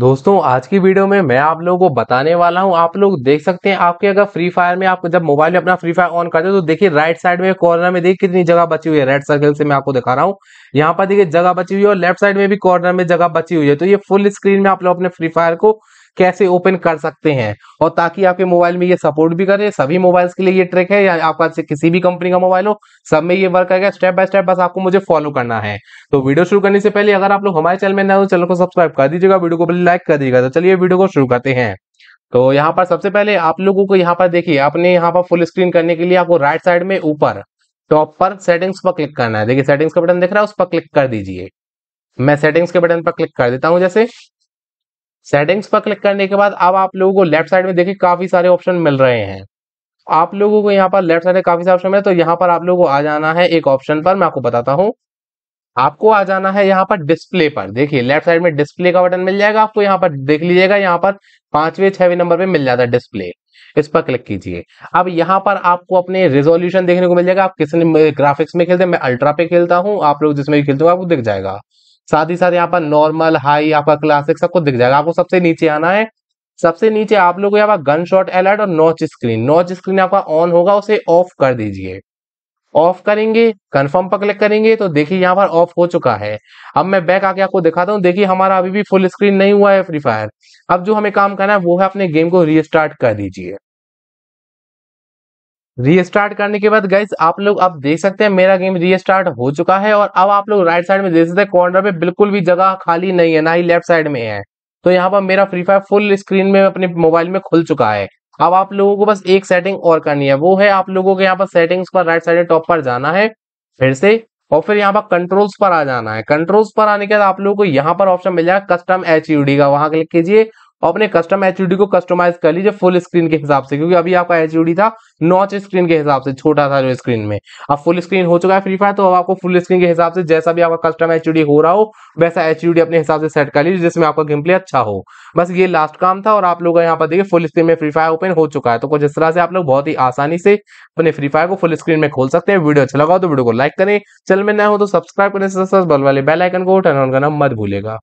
दोस्तों आज की वीडियो में मैं आप लोगों को बताने वाला हूं आप लोग देख सकते हैं आपके अगर फ्री फायर में आप जब मोबाइल में अपना फ्री फायर ऑन करते हो तो देखिए राइट साइड में कॉर्नर में देखिए कितनी जगह बची हुई है रेड सर्कल से मैं आपको दिखा रहा हूं यहाँ पर देखिए जगह बची हुई है और लेफ्ट साइड में भी कॉर्नर में जगह बची हुई है तो ये फुल स्क्रीन में आप लोग अपने फ्री फायर को कैसे ओपन कर सकते हैं और ताकि आपके मोबाइल में ये सपोर्ट भी करे सभी मोबाइल्स के लिए ये ट्रिक है या आपका किसी भी कंपनी का मोबाइल हो सब में ये वर्क करेगा स्टेप बाय स्टेप बस आपको मुझे फॉलो करना है तो वीडियो शुरू करने से पहले अगर आप लोग हमारे चैनल में ना हो चैनल को सब्सक्राइब कर दीजिएगा वीडियो को पहले लाइक कर दीजिएगा तो चलिए वीडियो को शुरू करते हैं तो यहाँ पर सबसे पहले आप लोगों को यहाँ पर देखिए आपने यहाँ पर फुल स्क्रीन करने के लिए आपको राइट साइड में ऊपर टॉप पर सेटिंग्स पर क्लिक करना है देखिए सेटिंग्स का बटन दिख रहा है उस पर क्लिक कर दीजिए मैं सेटिंग्स के बटन पर क्लिक कर देता हूँ जैसे सेटिंग्स पर क्लिक करने के बाद अब आप लोगों को लेफ्ट साइड में देखिए काफी सारे ऑप्शन मिल रहे हैं आप लोगों को यहाँ पर लेफ्ट साइड में काफी सारे ऑप्शन मिले तो यहाँ पर आप लोगों को आ जाना है एक ऑप्शन पर मैं आपको बताता हूँ आपको आ जाना है यहाँ पर डिस्प्ले पर देखिए लेफ्ट साइड में डिस्प्ले का बटन मिल जाएगा आपको यहाँ पर देख लीजिएगा यहाँ पर पांचवे छवे नंबर पे मिल जाता है डिस्प्ले इस पर क्लिक कीजिए अब यहाँ पर आपको अपने रेजोल्यूशन देखने को मिल जाएगा आप किसने ग्राफिक्स में खेलते हैं मैं अल्ट्रा पे खेलता हूँ आप लोग जिसमें भी खेलते हो आपको दिख जाएगा साथ ही साथ यहाँ पर नॉर्मल हाई आपका क्लासिक सब कुछ दिख जाएगा आपको सबसे नीचे आना है सबसे नीचे आप लोग यहाँ पर गन शॉट अलर्ट और नॉच स्क्रीन नॉच स्क्रीन आपका ऑन होगा उसे ऑफ कर दीजिए ऑफ करेंगे कंफर्म पर क्लिक करेंगे तो देखिए यहाँ पर ऑफ हो चुका है अब मैं बैक आके आपको दिखाता हूँ देखिए हमारा अभी भी फुल स्क्रीन नहीं हुआ है फ्री फायर अब जो हमें काम करना है वो है अपने गेम को रीस्टार्ट कर दीजिए रीस्टार्ट करने के बाद गाइस आप लोग आप देख सकते हैं मेरा गेम रीस्टार्ट हो चुका है और अब आप लोग राइट साइड में देख सकते हैं कॉर्नर पे बिल्कुल भी जगह खाली नहीं है ना ही लेफ्ट साइड में है तो यहाँ पर मेरा फ्री फायर फुल स्क्रीन में अपने मोबाइल में खुल चुका है अब आप लोगों को बस एक सेटिंग और करनी है वो है आप लोगों को यहाँ पर सेटिंग्स पर राइट साइड टॉप पर जाना है फिर से और फिर यहाँ पर कंट्रोल्स पर आ जाना है कंट्रोल्स पर आने के बाद आप लोगों को यहाँ पर ऑप्शन मिल जाएगा कस्टम एच का वहां क्लिक कीजिए अपने कस्टम एच को कस्टमाइज कर लीजिए फुल स्क्रीन के हिसाब से क्योंकि अभी आपका एच था नॉच स्क्रीन के हिसाब से छोटा था जो स्क्रीन में अब फुल स्क्रीन हो चुका है फ्री फायर तो अब आपको फुल स्क्रीन के हिसाब से जैसा भी आपका कस्टम एच हो रहा हो वैसा एच अपने हिसाब से सेट कर लीजिए जिसमें आपका गेम प्ले अच्छा हो बस ये लास्ट काम था और आप लोग यहाँ पर देखिए फुल स्क्रीन में फ्री फायर ओपन हो चुका है तो कुछ इस तरह से आप लोग बहुत ही आसानी से अपने फ्री फायर को फुल स्क्रीन में खोल सकते हैं वीडियो अच्छा लगा हो तो वीडियो को लाइक करें चल में न हो तो सब्सक्राइब करें बल वाले बेलाइकन को टर्न ऑन करना मत भूलेगा